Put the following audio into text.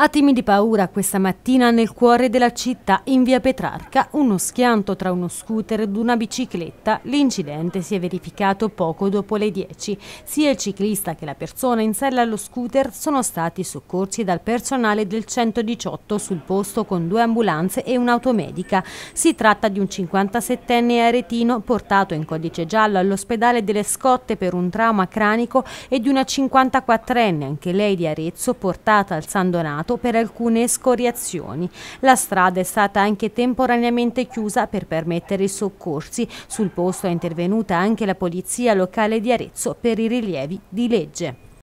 Attimi di paura questa mattina nel cuore della città, in via Petrarca, uno schianto tra uno scooter ed una bicicletta. L'incidente si è verificato poco dopo le 10. Sia il ciclista che la persona in sella allo scooter sono stati soccorsi dal personale del 118 sul posto con due ambulanze e un'automedica. Si tratta di un 57enne aretino portato in codice giallo all'ospedale delle Scotte per un trauma cranico e di una 54enne, anche lei di Arezzo, portata al San Donato bloccato per alcune scoriazioni. La strada è stata anche temporaneamente chiusa per permettere i soccorsi. Sul posto è intervenuta anche la polizia locale di Arezzo per i rilievi di legge.